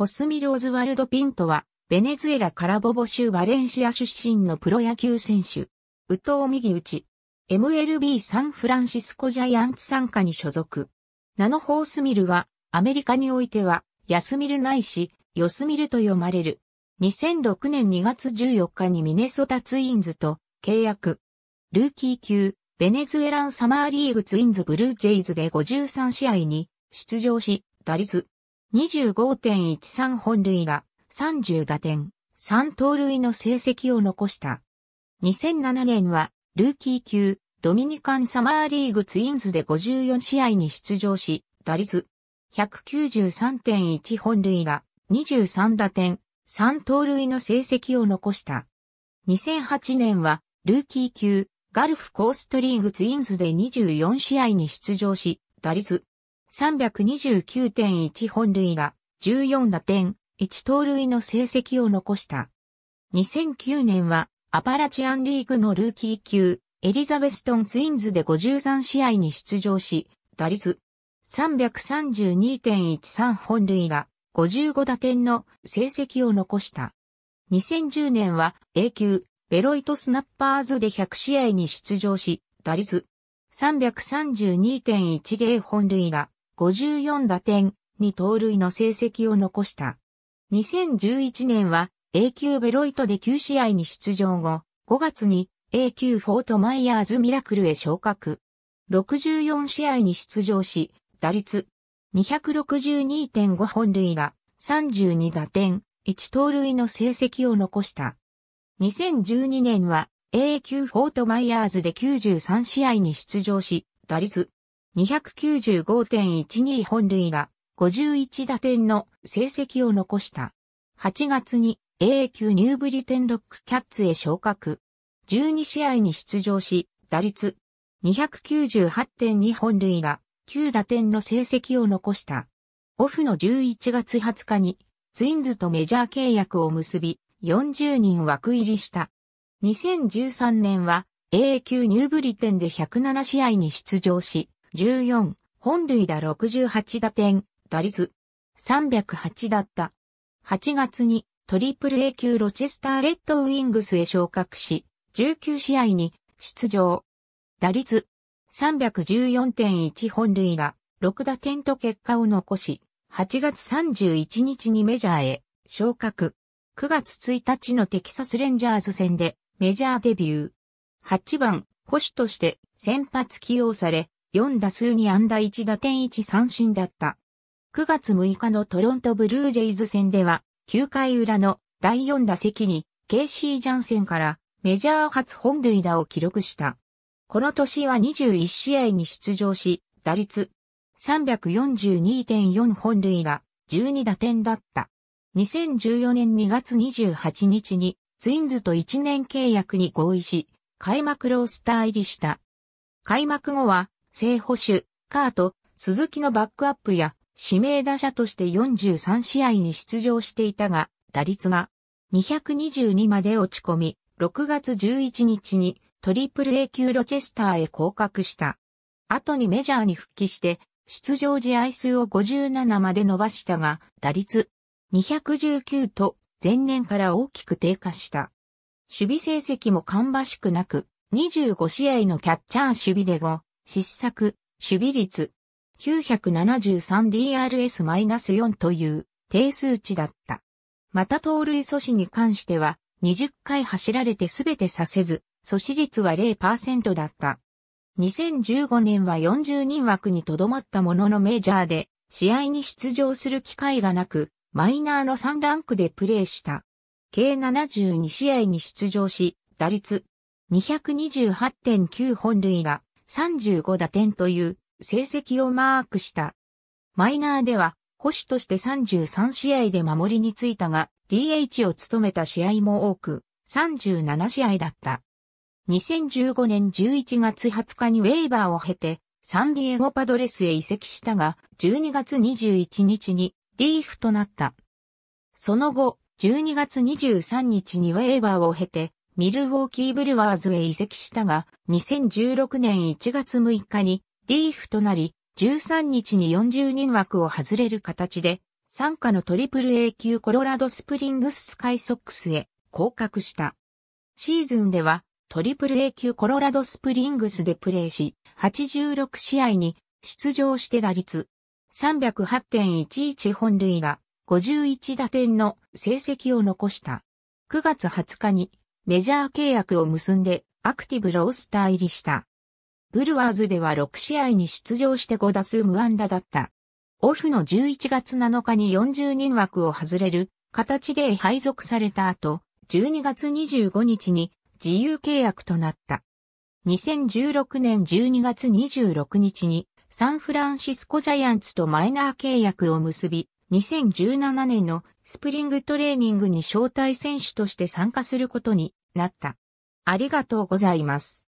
ホスミル・オズワルド・ピントは、ベネズエラ・カラボボ州バレンシア出身のプロ野球選手。宇藤右打ち。MLB サンフランシスコジャイアンツ参加に所属。ナノ・ホースミルは、アメリカにおいては、ヤスミルないし、ヨスミルと読まれる。2006年2月14日にミネソタツインズと契約。ルーキー級、ベネズエランサマーリーグツインズブルージェイズで53試合に出場し、打率25.13本塁打、30打点、3盗塁の成績を残した。2007年は、ルーキー級、ドミニカンサマーリーグツインズで54試合に出場し、打率、193.1本塁打、23打点、3盗塁の成績を残した。2008年は、ルーキー級、ガルフコーストリーグツインズで24試合に出場し、打率、329.1本塁打、14打点、1盗塁の成績を残した。2009年はアパラチアンリーグのルーキー級、エリザベストンツインズで53試合に出場し、打率332.13本塁打、55打点の成績を残した。2010年は A 級、ベロイトスナッパーズで100試合に出場し、打率332.10本塁打、54打点、2盗塁の成績を残した。2011年は A 級ベロイトで9試合に出場後、5月に A 級フォートマイヤーズミラクルへ昇格。64試合に出場し、打率262.5本塁打、32打点、1盗塁の成績を残した。2012年は A 級フォートマイヤーズで93試合に出場し、打率295.12本塁打、51打点の成績を残した。8月に AA 級ニューブリテンロックキャッツへ昇格。12試合に出場し、打率298.2本塁打、9打点の成績を残した。オフの11月20日にツインズとメジャー契約を結び、40人枠入りした。2013年は AA 級ニューブリテンで107試合に出場し、14、本塁打68打点、打率308だった。8月にトリプル A 級ロチェスターレッドウィングスへ昇格し、19試合に出場。打率314.1本塁打、6打点と結果を残し、8月31日にメジャーへ昇格。9月1日のテキサスレンジャーズ戦でメジャーデビュー。8番、保守として先発起用され、4打数に安打1打点1三振だった。9月6日のトロントブルージェイズ戦では、9回裏の第4打席に、ケイシー・ジャンセンからメジャー初本塁打を記録した。この年は21試合に出場し、打率342.4本塁打、12打点だった。2014年2月28日にツインズと1年契約に合意し、開幕ロースター入りした。開幕後は正捕手、カート、鈴木のバックアップや指名打者として43試合に出場していたが、打率が222まで落ち込み、6月11日にトリプル A 級ロチェスターへ降格した。後にメジャーに復帰して、出場試合数を57まで伸ばしたが、打率219と前年から大きく低下した。守備成績も芳しくなく、25試合のキャッチャー守備で5失策、守備率、973DRS-4 という低数値だった。また盗塁阻止に関しては、20回走られてすべてさせず、阻止率は0%だった。2015年は40人枠にとどまったもののメジャーで、試合に出場する機会がなく、マイナーの3ランクでプレーした。計72試合に出場し、打率228.9本塁打、35打点という成績をマークした。マイナーでは、保守として33試合で守りについたが、DH を務めた試合も多く、37試合だった。2015年11月20日にウェイバーを経て、サンディエゴパドレスへ移籍したが、12月21日にリーフとなった。その後、12月23日にウェイバーを経て、ミルウォーキーブルワーズへ移籍したが、2016年1月6日にリーフとなり、13日に40人枠を外れる形で、参加のトリプル A 級コロラドスプリングススカイソックスへ降格した。シーズンではトリプル A 級コロラドスプリングスでプレーし、86試合に出場して打率308.11本塁打51打点の成績を残した。9月20日にメジャー契約を結んでアクティブロースター入りした。ブルワーズでは6試合に出場して5打数無安打だった。オフの11月7日に40人枠を外れる形で配属された後、12月25日に自由契約となった。2016年12月26日にサンフランシスコジャイアンツとマイナー契約を結び、2017年のスプリングトレーニングに招待選手として参加することになった。ありがとうございます。